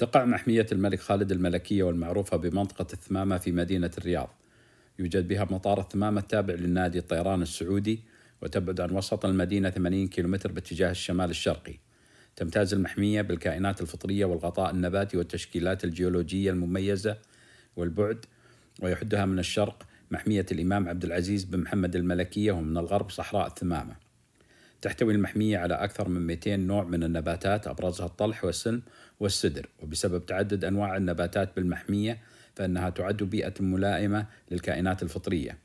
تقع محمية الملك خالد الملكية والمعروفة بمنطقة الثمامة في مدينة الرياض يوجد بها مطار الثمامة التابع للنادي الطيران السعودي وتبعد عن وسط المدينة 80 كيلومتر باتجاه الشمال الشرقي تمتاز المحمية بالكائنات الفطرية والغطاء النباتي والتشكيلات الجيولوجية المميزة والبعد ويحدها من الشرق محمية الإمام عبد العزيز بن محمد الملكية ومن الغرب صحراء الثمامة تحتوي المحمية على أكثر من 200 نوع من النباتات أبرزها الطلح والسلم والسدر وبسبب تعدد أنواع النباتات بالمحمية فإنها تعد بيئة ملائمة للكائنات الفطرية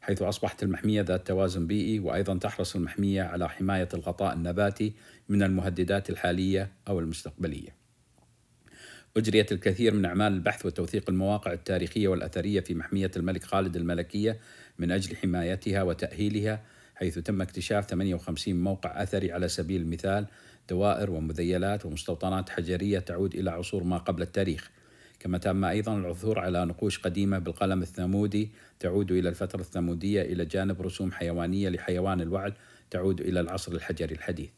حيث أصبحت المحمية ذات توازن بيئي وأيضا تحرص المحمية على حماية الغطاء النباتي من المهددات الحالية أو المستقبلية أجريت الكثير من أعمال البحث وتوثيق المواقع التاريخية والأثرية في محمية الملك خالد الملكية من أجل حمايتها وتأهيلها حيث تم اكتشاف 58 موقع أثري على سبيل المثال دوائر ومذيلات ومستوطنات حجرية تعود إلى عصور ما قبل التاريخ كما تم أيضا العثور على نقوش قديمة بالقلم الثمودي تعود إلى الفترة الثمودية إلى جانب رسوم حيوانية لحيوان الوعل تعود إلى العصر الحجري الحديث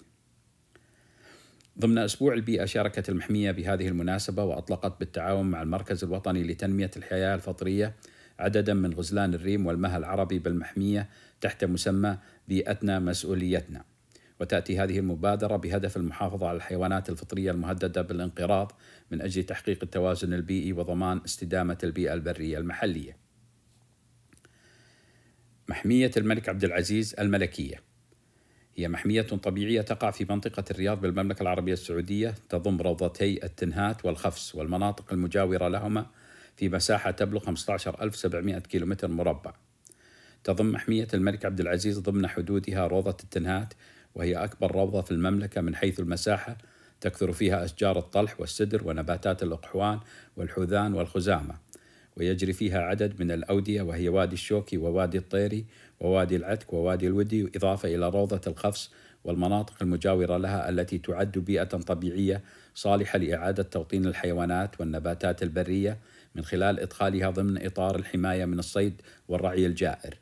ضمن أسبوع البيئة شاركت المحمية بهذه المناسبة وأطلقت بالتعاون مع المركز الوطني لتنمية الحياة الفطرية عددا من غزلان الريم والمها العربي بالمحمية تحت مسمى بيئتنا مسؤوليتنا وتأتي هذه المبادرة بهدف المحافظة على الحيوانات الفطرية المهددة بالانقراض من أجل تحقيق التوازن البيئي وضمان استدامة البيئة البرية المحلية محمية الملك عبد العزيز الملكية هي محمية طبيعية تقع في منطقة الرياض بالمملكة العربية السعودية تضم روضتي التنهات والخفس والمناطق المجاورة لهما في مساحة تبلغ 15700 كيلومتر مربع تضم محمية الملك عبد العزيز ضمن حدودها روضة التنهات وهي أكبر روضة في المملكة من حيث المساحة تكثر فيها أشجار الطلح والسدر ونباتات الأقحوان والحذان والخزامة ويجري فيها عدد من الأودية وهي وادي الشوكي ووادي الطيري ووادي العتك ووادي الودي إضافة إلى روضة الخفص والمناطق المجاورة لها التي تعد بيئة طبيعية صالحة لإعادة توطين الحيوانات والنباتات البرية من خلال إدخالها ضمن إطار الحماية من الصيد والرعي الجائر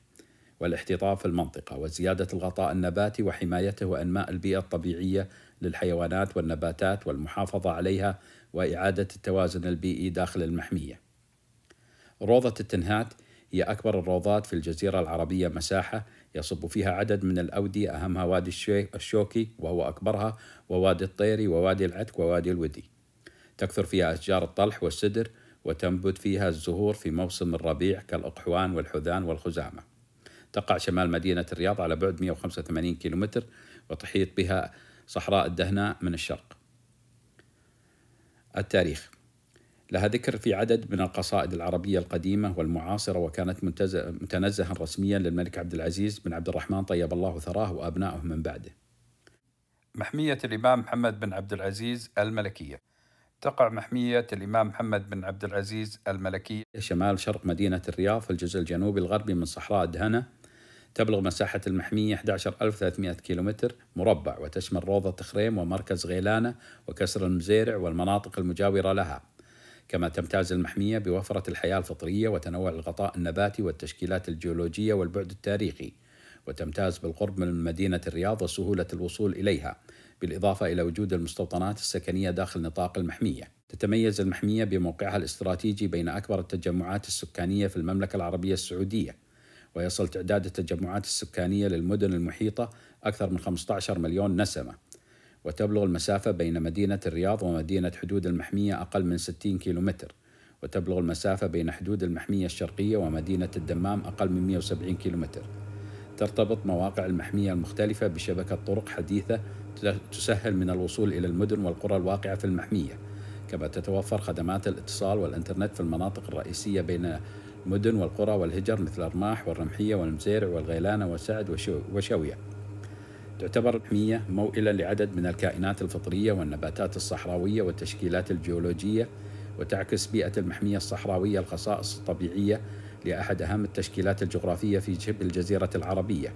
والاحتطاب في المنطقة وزيادة الغطاء النباتي وحمايته وأنماء البيئة الطبيعية للحيوانات والنباتات والمحافظة عليها وإعادة التوازن البيئي داخل المحمية. روضة التنهات هي أكبر الروضات في الجزيرة العربية مساحة يصب فيها عدد من الأودية أهمها وادي الشوكي وهو أكبرها ووادي الطيري ووادي العتك ووادي الودي. تكثر فيها أشجار الطلح والسدر وتنبت فيها الزهور في موسم الربيع كالأقحوان والحذان والخزامة تقع شمال مدينة الرياض على بعد 185 كيلومتر وتحيط بها صحراء الدهناء من الشرق التاريخ لها ذكر في عدد من القصائد العربية القديمة والمعاصرة وكانت متنزها رسميا للملك عبد العزيز بن عبد الرحمن طيب الله ثراه وأبنائه من بعده محمية الإمام محمد بن عبد العزيز الملكية تقع محمية الإمام محمد بن عبد العزيز الملكي شمال شرق مدينة الرياض في الجزء الجنوبي الغربي من صحراء دهنة تبلغ مساحة المحمية 11300 كيلومتر مربع وتشمل روضة خريم ومركز غيلانة وكسر المزيرع والمناطق المجاورة لها كما تمتاز المحمية بوفرة الحياة الفطرية وتنوع الغطاء النباتي والتشكيلات الجيولوجية والبعد التاريخي وتمتاز بالقرب من مدينة الرياض وسهولة الوصول إليها بالإضافة إلى وجود المستوطنات السكنية داخل نطاق المحمية تتميز المحمية بموقعها الاستراتيجي بين أكبر التجمعات السكانية في المملكة العربية السعودية ويصل تعداد التجمعات السكانية للمدن المحيطة أكثر من 15 مليون نسمة وتبلغ المسافة بين مدينة الرياض ومدينة حدود المحمية أقل من 60 كيلومتر وتبلغ المسافة بين حدود المحمية الشرقية ومدينة الدمام أقل من 170 كيلومتر ترتبط مواقع المحمية المختلفة بشبكة طرق حديثة تسهل من الوصول إلى المدن والقرى الواقعة في المحمية كما تتوفر خدمات الاتصال والإنترنت في المناطق الرئيسية بين المدن والقرى والهجر مثل الرماح والرمحية والمزيرع والغيلانة والسعد وشوية تعتبر المحمية موئلا لعدد من الكائنات الفطرية والنباتات الصحراوية والتشكيلات الجيولوجية وتعكس بيئة المحمية الصحراوية الخصائص الطبيعية لأحد أهم التشكيلات الجغرافية في شبه الجزيرة العربية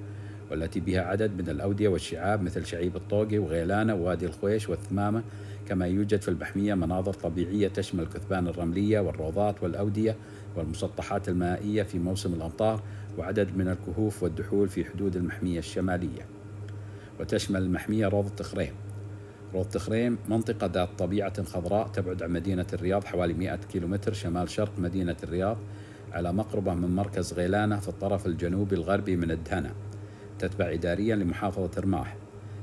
والتي بها عدد من الأودية والشعاب مثل شعيب الطوقي وغيلانة ووادي الخويش والثمامة كما يوجد في البحمية مناظر طبيعية تشمل الكثبان الرملية والروضات والأودية والمسطحات المائية في موسم الأمطار وعدد من الكهوف والدحول في حدود المحمية الشمالية وتشمل المحمية روضة تخريم روضة تخريم منطقة ذات طبيعة خضراء تبعد عن مدينة الرياض حوالي 100 كيلومتر شمال شرق مدينة الرياض على مقربة من مركز غيلانة في الطرف الجنوبي الغربي من الدهنة تتبع إداريا لمحافظة رماح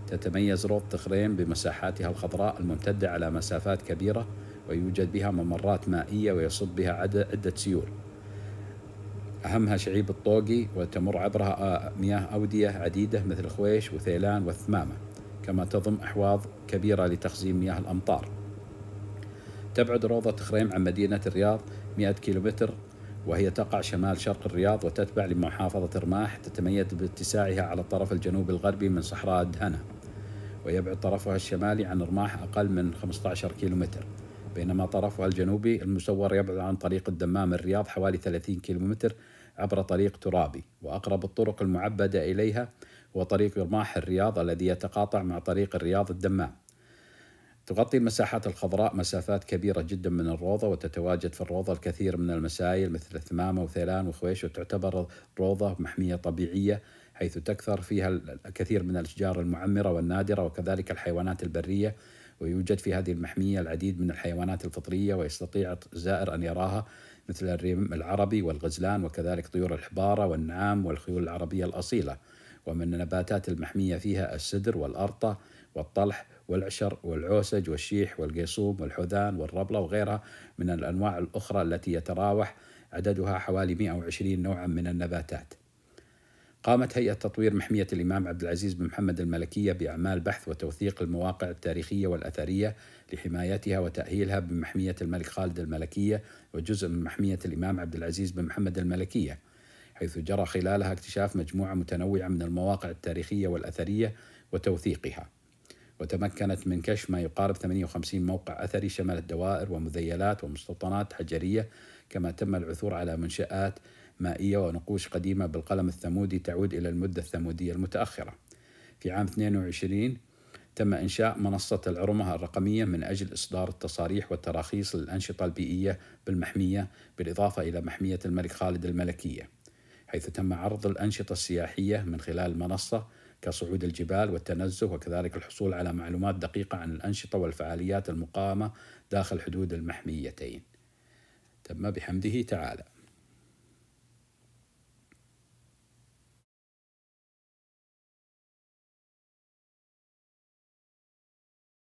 تتميز روض تخرين بمساحاتها الخضراء الممتدة على مسافات كبيرة ويوجد بها ممرات مائية ويصب بها عدة سيول أهمها شعيب الطوقي وتمر عبرها مياه أودية عديدة مثل خويش وثيلان والثمامة كما تضم أحواض كبيرة لتخزين مياه الأمطار تبعد روضة خريم عن مدينة الرياض 100 كيلومتر وهي تقع شمال شرق الرياض وتتبع لمحافظة رماح تتميز باتساعها على الطرف الجنوب الغربي من صحراء الدهنة ويبعد طرفها الشمالي عن رماح أقل من 15 كيلومتر بينما طرفها الجنوبي المسور يبعد عن طريق الدمام الرياض حوالي 30 كيلومتر عبر طريق ترابي وأقرب الطرق المعبدة إليها هو طريق رماح الرياض الذي يتقاطع مع طريق الرياض الدمام تغطي المساحات الخضراء مسافات كبيرة جدا من الروضة وتتواجد في الروضة الكثير من المسائل مثل الثمامة وثيلان وخويش وتعتبر روضة محمية طبيعية حيث تكثر فيها الكثير من الأشجار المعمرة والنادرة وكذلك الحيوانات البرية ويوجد في هذه المحمية العديد من الحيوانات الفطرية ويستطيع الزائر أن يراها مثل الريم العربي والغزلان وكذلك طيور الحبارة والنعام والخيول العربية الأصيلة ومن النباتات المحمية فيها السدر والأرطة والطلح والعشر والعوسج والشيح والقيصوم والحذان والربلة وغيرها من الأنواع الأخرى التي يتراوح عددها حوالي 120 نوعا من النباتات قامت هيئة تطوير محمية الإمام عبد العزيز بن محمد الملكية بأعمال بحث وتوثيق المواقع التاريخية والأثرية لحمايتها وتأهيلها بمحمية الملك خالد الملكية وجزء من محمية الإمام عبد العزيز بن محمد الملكية حيث جرى خلالها اكتشاف مجموعة متنوعة من المواقع التاريخية والأثرية وتوثيقها وتمكنت من كشف ما يقارب 58 موقع أثري شملت دوائر ومذيلات ومستوطنات حجرية كما تم العثور على منشآت مائية ونقوش قديمة بالقلم الثمودي تعود إلى المدة الثمودية المتأخرة في عام 22 تم إنشاء منصة العرمة الرقمية من أجل إصدار التصاريح والتراخيص للأنشطة البيئية بالمحمية بالإضافة إلى محمية الملك خالد الملكية حيث تم عرض الأنشطة السياحية من خلال المنصة كصعود الجبال والتنزه وكذلك الحصول على معلومات دقيقة عن الأنشطة والفعاليات المقامة داخل حدود المحميتين تم بحمده تعالى